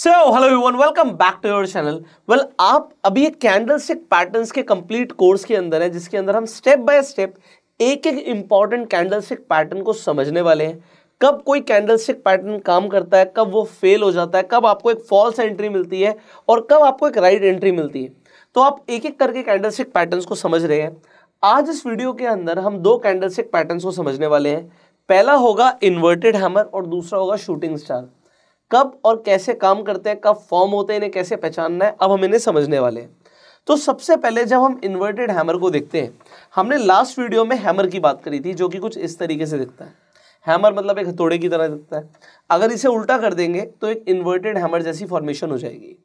So hello everyone welcome back to your channel well आप अभी एक कैंडल स्टिक पैटर्न के कंप्लीट कोर्स के अंदर है जिसके अंदर हम स्टेप बाय स्टेप एक एक इंपॉर्टेंट कैंडल स्टिक पैटर्न को समझने वाले हैं कब कोई कैंडल स्टिक पैटर्न काम करता है कब वो फेल हो जाता है कब आपको एक फॉल्स एंट्री मिलती है और कब आपको एक राइट right एंट्री मिलती है तो आप एक एक करके कैंडल स्टिक पैटर्न को समझ रहे हैं आज इस वीडियो के अंदर हम दो कैंडल स्टिक पैटर्न को समझने वाले हैं पहला होगा इन्वर्टेड हैमर और दूसरा होगा शूटिंग स्टार कब और कैसे काम करते हैं कब फॉर्म होते हैं इन्हें कैसे पहचानना है अब हम इन्हें समझने वाले हैं तो सबसे पहले जब हम इन्वर्टेड हैमर को देखते हैं हमने लास्ट वीडियो में हैमर की बात करी थी जो कि कुछ इस तरीके से दिखता है हैमर मतलब एक हथौड़े की तरह दिखता है अगर इसे उल्टा कर देंगे तो एक इन्वर्टेड हैमर जैसी फॉर्मेशन हो जाएगी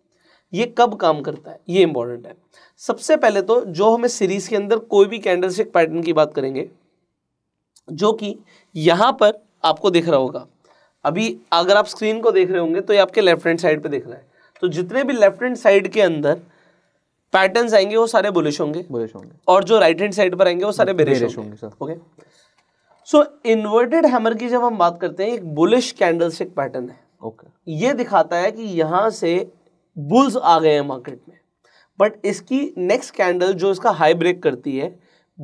ये कब काम करता है ये इंपॉर्टेंट है सबसे पहले तो जो हमें सीरीज के अंदर कोई भी कैंडल पैटर्न की बात करेंगे जो कि यहाँ पर आपको दिख रहा होगा अभी अगर आप स्क्रीन को देख रहे होंगे तो ये आपके लेफ्ट हैंड साइड पे देख रहा है तो जितने भी लेफ्ट हैंड साइड के अंदर पैटर्न आएंगे वो सारे बुलिश होंगे बुलिश होंगे और जो राइट हैंड साइड पर आएंगे वो सारे बेरिश होंगे sir okay so inverted hammer की जब हम बात करते हैं एक बुलिश कैंडल स्टिक पैटर्न है ओके okay. ये दिखाता है कि यहाँ से बुल्स आ गए हैं मार्केट में बट इसकी नेक्स्ट कैंडल जो इसका हाई ब्रेक करती है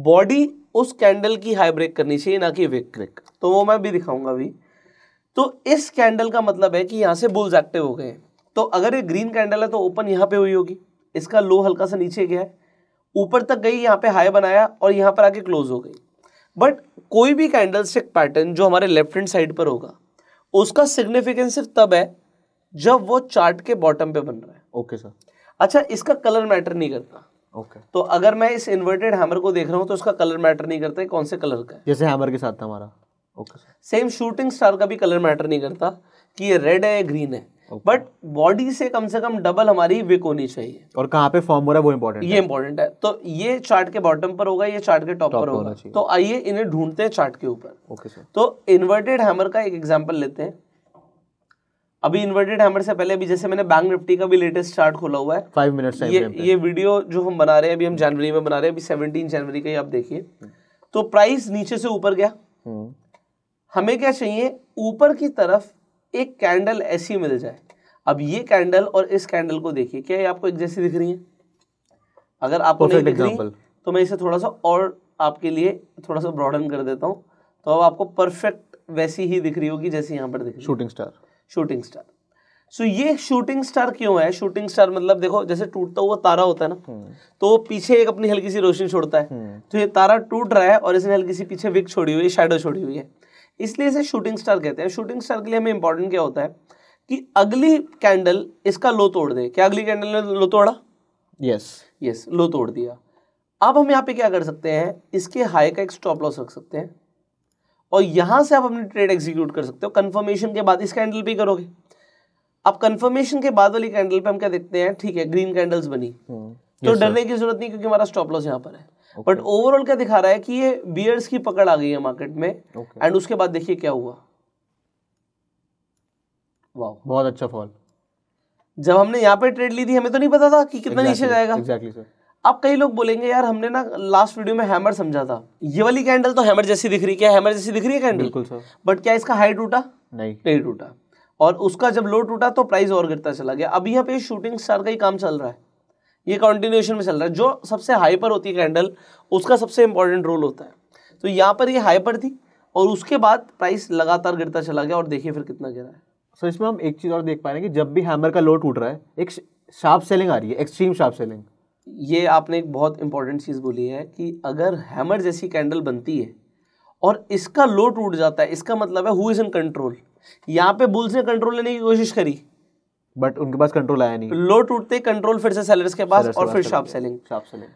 बॉडी उस कैंडल की हाई ब्रेक करनी चाहिए ना कि विक ब्रेक तो वो मैं भी दिखाऊंगा अभी तो इस कैंडल का मतलब है कि यहाँ से बुल्स एक्टिव हो गए तो अगर ये ग्रीन कैंडल है तो ओपन यहाँ पे हुई होगी इसका लो हल्का सा नीचे गया है ऊपर तक गई यहाँ पे हाई बनाया और यहाँ पर आके क्लोज हो गई बट कोई भी कैंडल स्टिक पैटर्न जो हमारे लेफ्ट हैंड साइड पर होगा उसका सिग्निफिकेंस सिर्फ तब है जब वो चार्ट के बॉटम पे बन रहा है ओके okay, सर अच्छा इसका कलर मैटर नहीं करता ओके okay. तो अगर मैं इस इन्वर्टेड हैमर को देख रहा हूँ तो उसका कलर मैटर नहीं करता है कौन से कलर का है जैसे हैमर के साथ था हमारा okay. सेम शूटिंग स्टार का भी कलर मैटर नहीं करता कि ये रेड है ग्रीन है बट okay. बॉडी से कम से कम डबल हमारी विक होनी चाहिए और कहाँ पे फॉर्म हो रहा है वो इंपॉर्टेंट ये इंपॉर्टेंट है तो ये चार्ट के बॉटम पर होगा ये चार्ट के टॉप पर होगा तो आइए इन्हें ढूंढते हैं चार्ट के ऊपर ओके सर तो इन्वर्टेड हैमर का एक एग्जाम्पल लेते हैं अभी इन्वर्टेड हैमर से पहले अभी जैसे मैंने बैंक निफ्टी का भी लेटेस्ट चार्ट खोला हुआ है फाइव मिनट ये ये वीडियो जो हम बना रहे हैं अभी हम जनवरी में बना रहे हैं अभी सेवनटीन जनवरी का ही आप देखिए तो प्राइस नीचे से ऊपर गया हम्म. हमें क्या चाहिए ऊपर की तरफ एक कैंडल ऐसी मिल जाए अब ये कैंडल और इस कैंडल को देखिए क्या ये आपको एक जैसी दिख रही है अगर आपको नहीं दिख रही तो मैं इसे थोड़ा सा और आपके लिए थोड़ा सा ब्रॉडन कर देता हूँ तो अब आपको परफेक्ट वैसी ही दिख रही होगी जैसी यहाँ पर दिख रही shooting star shooting star so so, ये शूटिंग स्टार क्यों है शूटिंग स्टार मतलब देखो जैसे टूटता हुआ तारा होता है ना हम्म। तो पीछे एक अपनी हल्की सी रोशनी छोड़ता है हम्म। तो ये तारा टूट रहा है और इसने हल्की सी पीछे विक छोड़ी हुई है शेडो छोड़ी हुई है इसलिए इसे शूटिंग स्टार कहते हैं शूटिंग स्टार के लिए हमें इंपॉर्टेंट क्या होता है कि अगली कैंडल इसका लो तोड़ दे क्या अगली कैंडल ने लो तोड़ा यस यस लो तोड़ दिया अब हम यहाँ पे क्या कर सकते हैं इसके हाई का एक स्टॉप लॉस रख सकते हैं और यहाँ से आप अपनी ट्रेड एग्जीक्यूट कर सकते हो कन्फर्मेशन के बाद इस कैंडल पर करोगे अब कन्फर्मेशन के बाद वाली कैंडल पे हम क्या देखते हैं ठीक है ग्रीन कैंडल्स बनी हम्म। तो डरने की जरूरत नहीं क्योंकि हमारा स्टॉप लॉस यहाँ पर है बट ओवरऑल क्या दिखा रहा है कि ये बियर्स की पकड़ आ गई है मार्केट में एंड okay. उसके बाद देखिए क्या हुआ वाह बहुत अच्छा फॉल जब हमने यहाँ पे ट्रेड ली थी हमें तो नहीं पता था कि कितना exactly, नीचे जाएगा एग्जैक्टली exactly, सर अब कई लोग बोलेंगे यार हमने ना लास्ट वीडियो में हैमर समझा था ये वाली कैंडल तो हैमर जैसी दिख रही क्या हैमर जैसी दिख रही है कैंडल बिल्कुल सर बट क्या इसका हाई टूटा नहीं नहीं टूटा और उसका जब लो टूटा तो प्राइस और गिरता चला गया अब यहाँ पे शूटिंग स्टार का ही काम चल रहा है ये कॉन्टिन्यूशन में चल रहा है जो सबसे हाइपर होती है कैंडल उसका सबसे इंपॉर्टेंट रोल होता है तो यहाँ पर ये हाइपर थी और उसके बाद प्राइस लगातार गिरता चला गया और देखिए फिर कितना गिरा है सो so, इसमें हम एक चीज़ और देख पा रहे हैं कि जब भी हैमर का लोड टूट रहा है एक शार्प सेलिंग आ रही है एक्सट्रीम शार्प सेलिंग ये आपने एक बहुत इंपॉर्टेंट चीज़ बोली है कि अगर हैमर जैसी कैंडल बनती है और इसका लोड टूट जाता है इसका मतलब है हु इज़ इन कंट्रोल यहाँ पे बुल्स ने कंट्रोल लेने की कोशिश करी बट उनके पास कंट्रोल आया नहीं लो टूटते कंट्रोल फिर से सेलर्स के पास और फिर शॉप सेलिंग शॉप सेलिंग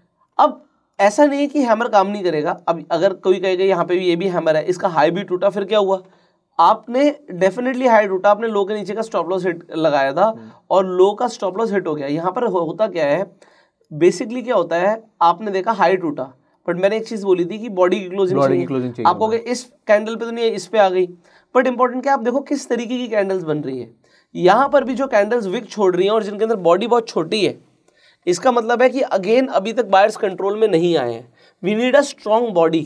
अब ऐसा नहीं है कि हैमर काम नहीं करेगा अब अगर कोई कहेगा यहाँ पे भी ये भी हैमर है इसका हाई भी टूटा फिर क्या हुआ आपने डेफिनेटली हाई टूटा आपने लो के नीचे का स्टॉप लॉस हिट लगाया था हम्म। और लो का स्टॉप लॉस हिट हो गया यहाँ पर होता क्या है बेसिकली क्या होता है आपने देखा हाई टूटा बट मैंने एक चीज़ बोली थी कि बॉडी की क्लोजिंग चाहिए, आपको इस कैंडल पे तो नहीं है इस पे आ गई बट इंपॉर्टेंट क्या आप देखो किस तरीके की कैंडल्स बन रही है यहाँ पर भी जो कैंडल्स विक छोड़ रही हैं और जिनके अंदर बॉडी बहुत छोटी है इसका मतलब है कि अगेन अभी तक बायर्स कंट्रोल में नहीं आए हैं we need a strong body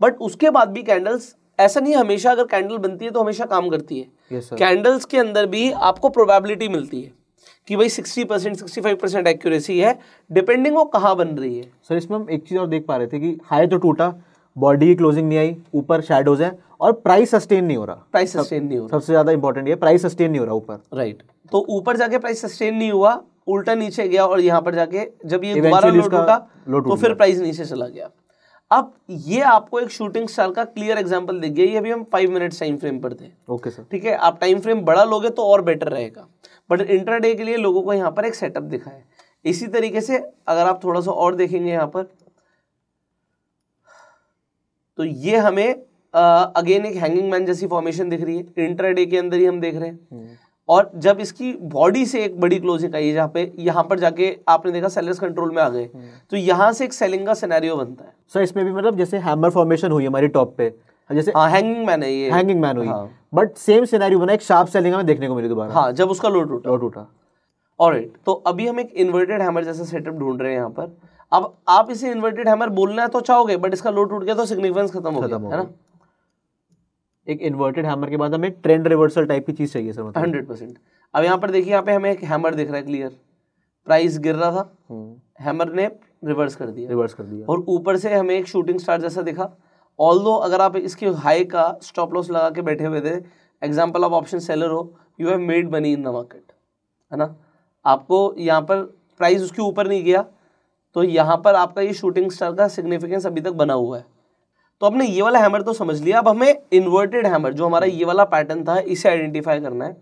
but उसके बाद भी कैंडल्स ऐसा नहीं हमेशा अगर कैंडल बनती है तो हमेशा काम करती है कैंडल्स yes, के अंदर भी आपको प्रोबेबिलिटी मिलती है कि भाई 60 percent sixty five percent accuracy है डिपेंडिंग वो कहाँ बन रही है सर इसमें हम एक चीज़ और देख पा रहे थे कि हाई तो टूटा बॉडी की क्लोजिंग नहीं आई ऊपर शेडोज है और प्राइस सस्टेन नहीं हो रहा प्राइस सस्टेन नहीं हो रहा सबसे ज्यादा इंपॉर्टेंट ये प्राइस सस्टेन नहीं हो रहा ऊपर राइट तो ऊपर जाके प्राइस सस्टेन नहीं हुआ उल्टा नीचे गया और यहाँ पर जाके जब ये दोबारा लो टूटा तो फिर प्राइस नीचे चला गया अब ये आपको एक शूटिंग स्टार का क्लियर एग्जांपल दिख गया ये अभी हम फाइव मिनट टाइम फ्रेम पर थे ओके सर ठीक है आप टाइम फ्रेम बड़ा लोगे तो और बेटर रहेगा बट इंटरडे के लिए लोगों को यहाँ पर एक सेटअप दिखा है इसी तरीके से अगर आप थोड़ा सा और देखेंगे यहाँ पर तो ये हमें अगेन एक हैंगिंग मैन जैसी फॉर्मेशन दिख रही है इंटरडे के अंदर ही हम देख रहे हैं हम्म। और जब इसकी बॉडी से एक बड़ी क्लोजिंग आई है जहाँ पे यहाँ पर जाके आपने देखा सेलर्स कंट्रोल में आ गए हम्म। तो यहाँ से एक सेलिंग का सिनेरियो बनता है सर इसमें भी मतलब जैसे हैमर फॉर्मेशन हुई हमारी टॉप पे जैसे हाँ हैंगिंग मैन है ये हैंगिंग मैन हुई बट सेम सिनेरियो बना एक शार्प सेलिंग में देखने को मिली दोबारा हाँ जब उसका लोड टूटा लोड टूटा और तो अभी हम एक इन्वर्टेड हैमर जैसा सेटअप ढूंढ रहे हैं यहाँ पर अब आप इसे इन्वर्टेड हैमर बोलना है तो चाहोगे बट इसका लोड टूट गया तो सिग्निफिकेंस खत्म हो गया है ना एक इन्वर्टेड हैमर के बाद हमें ट्रेंड रिवर्सल टाइप की चीज़ चाहिए सर हंड्रेड मतलब। परसेंट अब यहाँ पर देखिए यहाँ पे हमें एक हैमर दिख रहा है क्लियर प्राइस गिर रहा था हैमर हम्म। ने रिवर्स कर दिया रिवर्स कर दिया और ऊपर से हमें एक शूटिंग स्टार जैसा दिखा ऑल अगर आप इसके हाई का स्टॉप लॉस लगा के बैठे हुए थे एग्जाम्पल ऑफ ऑप्शन सेलर हो you have made money in the market है ना आपको यहाँ पर प्राइस उसके ऊपर नहीं गया तो यहाँ पर आपका ये शूटिंग स्टार का सिग्निफिकेंस अभी तक बना हुआ है तो आपने ये वाला हैमर तो समझ लिया अब हमें इन्वर्टेड हैमर जो हमारा ये वाला पैटर्न था इसे आइडेंटिफाई करना है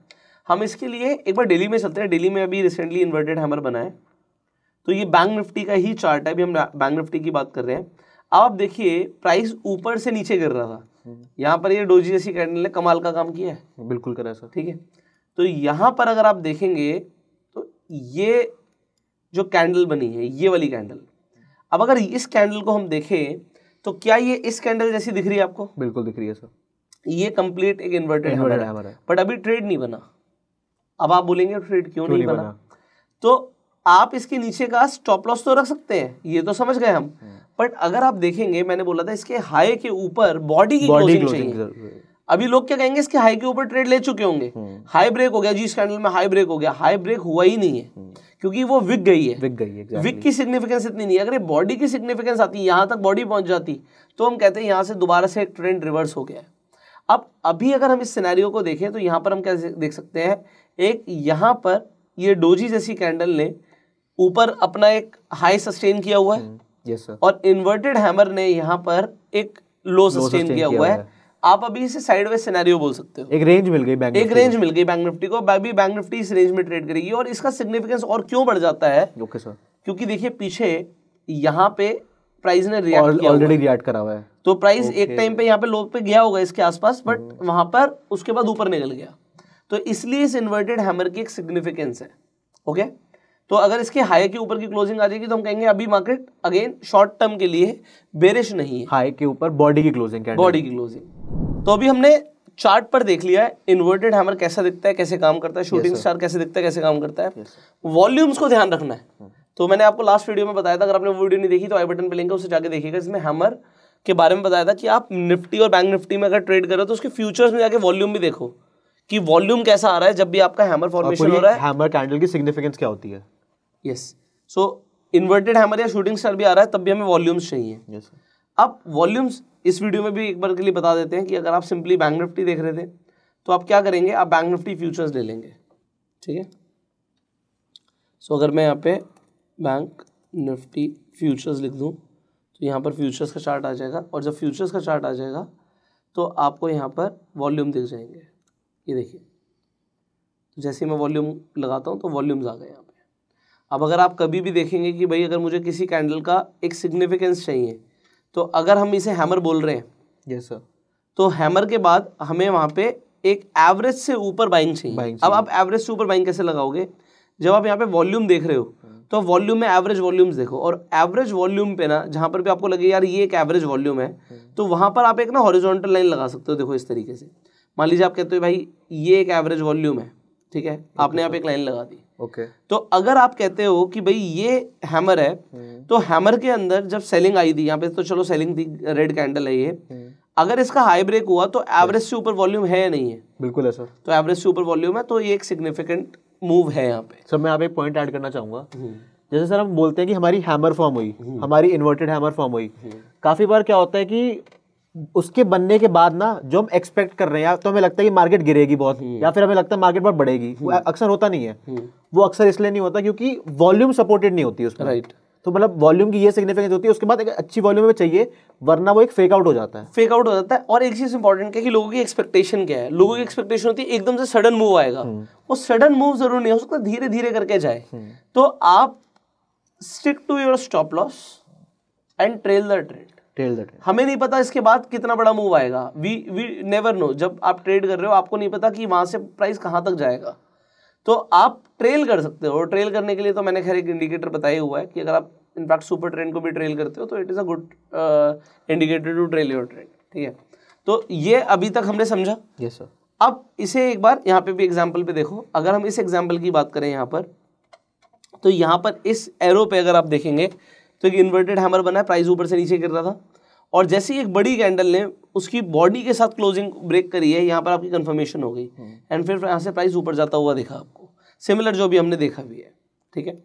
हम इसके लिए एक बार डेली में चलते हैं डेली में अभी रिसेंटली इन्वर्टेड हैमर बना है तो ये बैंक निफ्टी का ही चार्ट है अभी हम बैंक निफ्टी की बात कर रहे हैं अब आप देखिए प्राइस ऊपर से नीचे गिर रहा था हम्म। यहाँ पर ये डोजी जैसी कैंडल ने कमाल का काम किया है बिल्कुल करा सर ठीक है तो यहाँ पर अगर आप देखेंगे तो ये जो कैंडल बनी है ये वाली कैंडल अब अगर इस कैंडल को हम देखें तो क्या ये इस कैंडल जैसी दिख रही है आपको बिल्कुल दिख रही है सर ये कंप्लीट एक इन्वर्टेड है बट अभी ट्रेड नहीं बना अब आप बोलेंगे ट्रेड क्यों, नहीं, बना? बना तो आप इसके नीचे का स्टॉप लॉस तो रख सकते हैं ये तो समझ गए हम बट हाँ। अगर आप देखेंगे मैंने बोला था इसके हाई के ऊपर बॉडी की क्लोजिंग चाहिए अभी लोग क्या कहेंगे इसके हाई के ऊपर ट्रेड ले चुके होंगे हाई हम्म। ब्रेक हो गया जी इस कैंडल में हाई ब्रेक हो गया हाई ब्रेक हुआ ही नहीं है हम्म। क्योंकि वो विक गई है विक गई है विक की सिग्निफिकेंस इतनी नहीं है अगर बॉडी की सिग्निफिकेंस आती यहाँ तक बॉडी पहुंच जाती तो हम कहते हैं यहां से दोबारा से एक ट्रेंड रिवर्स हो गया है अब अभी अगर हम इस सिनेरियो को देखें तो यहाँ पर हम क्या देख सकते हैं एक यहां पर ये डोजी जैसी कैंडल ने ऊपर अपना एक हाई सस्टेन किया हुआ है यस हम्म। सर और इन्वर्टेड हैमर ने यहाँ पर एक लो सस्टेन किया हुआ है आप अभी इसे साइड सिनेरियो बोल सकते हो एक रेंज मिल गई बैंक एक रेंज मिल गई बैंक निफ्टी को अभी बैंक निफ्टी इस रेंज में ट्रेड करेगी और इसका सिग्निफिकेंस और क्यों बढ़ जाता है ओके सर क्योंकि देखिए पीछे यहाँ पे प्राइस ने रिएक्ट किया ऑलरेडी रिएक्ट करा हुआ है तो प्राइस एक टाइम पे यहाँ पे लो पे गया होगा इसके आसपास बट hmm. वहां पर उसके बाद ऊपर निकल गया तो इसलिए इस इन्वर्टेड हैमर की एक सिग्निफिकेंस है ओके okay? तो अगर इसके हाई के ऊपर की क्लोजिंग आ जाएगी तो हम कहेंगे अभी मार्केट अगेन शॉर्ट टर्म के लिए बेरिश नहीं है हाई के ऊपर बॉडी की क्लोजिंग बॉडी की क्लोजिंग तो अभी हमने चार्ट पर देख लिया है इन्वर्टेड हैमर कैसा दिखता है कैसे काम करता है शूटिंग yes, स्टार कैसे दिखता है कैसे काम करता है वॉल्यूम्स yes, को ध्यान रखना है hmm. तो मैंने आपको लास्ट वीडियो में बताया था अगर आपने वो वीडियो नहीं देखी तो आई बटन पे लेंगे उसे जाके देखिएगा इसमें हैमर के बारे में बताया था कि आप निफ्टी और बैंक निफ्टी में अगर ट्रेड करो तो उसके फ्यूचर्स में जाके वॉल्यूम भी देखो कि वॉल्यूम कैसा आ रहा है जब भी आपका हैमर फॉर्मेशन हो रहा है हैमर कैंडल की सिग्निफिकेंस क्या होती है यस सो इन्वर्टेड हैमर या शूटिंग स्टार भी आ रहा है तब भी हमें वॉल्यूम्स चाहिए yes, अब वॉल्यूम्स इस वीडियो में भी एक बार के लिए बता देते हैं कि अगर आप सिंपली बैंक निफ्टी देख रहे थे तो आप क्या करेंगे आप बैंक निफ्टी फ्यूचर्स ले लेंगे ठीक है सो अगर मैं यहाँ पे बैंक निफ्टी फ्यूचर्स लिख दूँ तो यहाँ पर फ्यूचर्स का चार्ट आ जाएगा और जब फ्यूचर्स का चार्ट आ जाएगा तो आपको यहाँ पर वॉल्यूम दिख जाएंगे ये देखिए तो जैसे मैं वॉल्यूम लगाता हूँ तो वॉल्यूम्स आ गए यहाँ अब अगर आप कभी भी देखेंगे कि भाई अगर मुझे किसी कैंडल का एक सिग्निफिकेंस चाहिए तो अगर हम इसे हैमर बोल रहे हैं यस सर तो हैमर के बाद हमें वहाँ पे एक एवरेज से ऊपर बाइंग चाहिए बाइंग अब आप एवरेज से ऊपर बाइंग कैसे लगाओगे जब आप यहाँ पे वॉल्यूम देख रहे हो हाँ। तो वॉल्यूम में एवरेज वॉल्यूम देखो और एवरेज वॉल्यूम पे ना जहाँ पर भी आपको लगे यार ये एक एवरेज वॉल्यूम है हाँ। तो वहाँ पर आप एक ना हॉरिजॉन्टल लाइन लगा सकते हो देखो इस तरीके से मान लीजिए आप कहते हो भाई ये एक एवरेज वॉल्यूम है ठीक है आपने आप एक लाइन लगा दी ओके okay. तो अगर आप कहते हो कि भाई ये हैमर है हम्म। तो हैमर के अंदर जब सेलिंग आई थी यहाँ पे तो चलो सेलिंग थी रेड कैंडल है ये हम्म। अगर इसका हाई ब्रेक हुआ तो एवरेज से ऊपर वॉल्यूम है या नहीं है बिल्कुल सर तो एवरेज से ऊपर वॉल्यूम है तो ये एक सिग्निफिकेंट मूव है यहाँ पे सर मैं आप एक पॉइंट ऐड करना चाहूंगा हम्म। जैसे सर हम बोलते हैं कि हमारी हैमर फॉर्म हुई हमारी इन्वर्टेड हैमर फॉर्म हुई काफी बार क्या होता है कि उसके बनने के बाद ना जो हम एक्सपेक्ट कर रहे हैं तो हमें लगता है कि मार्केट गिरेगी बहुत हम्म। या फिर हमें लगता है मार्केट बहुत बढ़ेगी हम्म। अक्सर होता नहीं है हम्म। वो अक्सर इसलिए नहीं होता क्योंकि वॉल्यूम सपोर्टेड नहीं होती उसमें राइट तो मतलब वॉल्यूम की ये सिग्निफिकेंस होती है उसके बाद एक अच्छी वॉल्यूम में चाहिए वरना वो एक फेक आउट हो जाता है फेक आउट हो जाता है और एक चीज इंपॉर्टेंट है कि लोगों की एक्सपेक्टेशन क्या है लोगों की एक्सपेक्टेशन होती है एकदम से सडन मूव आएगा वो सडन मूव जरूर नहीं हो सकता धीरे धीरे करके जाए तो आप stick to your stop loss and trail the trade tell the tell हमें नहीं पता इसके बाद कितना बड़ा मूव आएगा वी वी नेवर नो जब आप ट्रेड कर रहे हो आपको नहीं पता कि वहां से प्राइस कहां तक जाएगा तो आप ट्रेल कर सकते हो और ट्रेल करने के लिए तो मैंने खैर एक इंडिकेटर बताया हुआ है कि अगर आप इनफैक्ट सुपर ट्रेंड को भी ट्रेल करते हो तो it is a good indicator to trail your trend ठीक है तो ये अभी तक हमने समझा यस सर अब इसे एक बार यहाँ पे भी एग्जाम्पल पे देखो अगर हम इस एग्जाम्पल की बात करें यहाँ पर तो यहाँ पर इस एरो पे अगर आप देखेंगे तो एक इन्वर्टेड हैमर बना है प्राइस ऊपर से नीचे गिर रहा था और जैसे ही एक बड़ी कैंडल ने उसकी बॉडी के साथ क्लोजिंग ब्रेक करी है यहाँ पर आपकी कन्फर्मेशन हो गई एंड हम्म। फिर यहाँ से प्राइस ऊपर जाता हुआ देखा आपको सिमिलर जो भी हमने देखा भी है ठीक है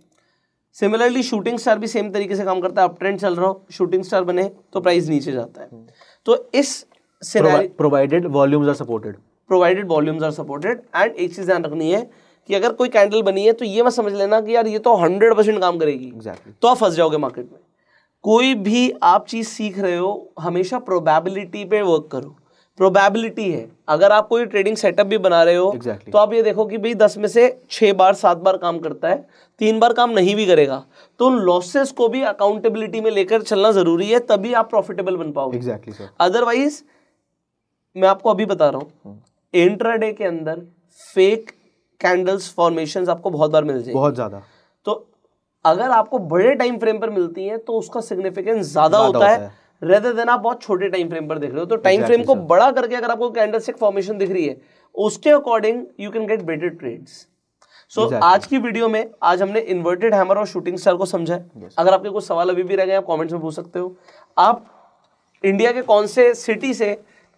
सिमिलरली शूटिंग स्टार भी सेम तरीके से काम करता है अब ट्रेंड चल रहा हो शूटिंग स्टार बने तो प्राइस नीचे जाता है हम्म। तो इस provided volumes are supported provided volumes are supported and एक चीज़ ध्यान रखनी है कि अगर कोई कैंडल बनी है तो ये मत समझ लेना कि यार ये तो हंड्रेड परसेंट काम करेगी exactly. तो आप फंस जाओगे मार्केट में कोई भी आप चीज़ सीख रहे हो हमेशा प्रोबेबिलिटी पे वर्क करो प्रोबेबिलिटी है अगर आप कोई ट्रेडिंग सेटअप भी बना रहे हो exactly. तो आप ये देखो कि भाई दस में से छः बार सात बार काम करता है तीन बार काम नहीं भी करेगा तो उन लॉसेस को भी अकाउंटेबिलिटी में लेकर चलना ज़रूरी है तभी आप प्रॉफिटेबल बन पाओगे एग्जैक्टली exactly, अदरवाइज मैं आपको अभी बता रहा हूँ इंट्राडे हम्म। के अंदर फेक कैंडल्स फॉर्मेशन आपको बहुत बार मिल जाएगी बहुत ज्यादा तो अगर आपको बड़े टाइम फ्रेम पर मिलती है तो उसका सिग्निफिकेंस ज्यादा होता, होता है रेदर देन आप बहुत छोटे टाइम फ्रेम पर देख रहे हो तो टाइम फ्रेम को बड़ा करके अगर आपको कैंडल स्टिक फॉर्मेशन दिख रही है उसके according you can get better trades so आज की वीडियो में आज हमने इन्वर्टेड हैमर और शूटिंग स्टार को समझा है yes. अगर आपके कुछ सवाल अभी भी रह गए आप कमेंट्स में पूछ सकते हो आप इंडिया के कौन से सिटी से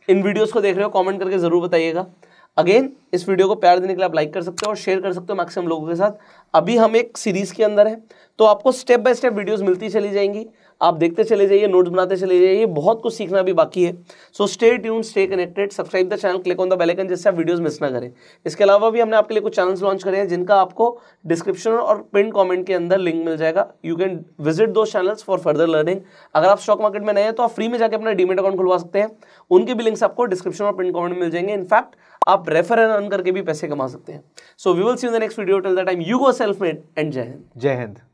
इन वीडियोस को देख रहे हो कमेंट करके ज़रूर बताइएगा अगेन इस वीडियो को प्यार देने के लिए आप लाइक कर सकते हो और शेयर कर सकते हो मैक्सिमम लोगों के साथ अभी हम एक सीरीज के अंदर है तो आपको स्टेप बाय स्टेप वीडियोस मिलती चली जाएंगी आप देखते चले जाइए नोट्स बनाते चले जाइए बहुत कुछ सीखना भी बाकी है so stay tune stay connected subscribe the channel click on the bell icon जिससे आप वीडियोज मिस ना करें इसके अलावा भी हमने आपके लिए कुछ चैनल्स लॉन्च करे हैं जिनका आपको डिस्क्रिप्शन और पिन कॉमेंट के अंदर लिंक मिल जाएगा you can visit two channels for further learning अगर आप स्टॉक मार्केट में नए हैं तो आप फ्री में जाकर अपना डीमेट अकाउंट खुलवा सकते हैं उनके भी लिंक्स आपको डिस्क्रिप्शन और पिन कॉमेंट मिल जाएंगे इनफैक्ट आप रेफर अर्न करके भी पैसे कमा सकते हैं so we will see in the next video till the time you go self made and जय हिंद जय हिंद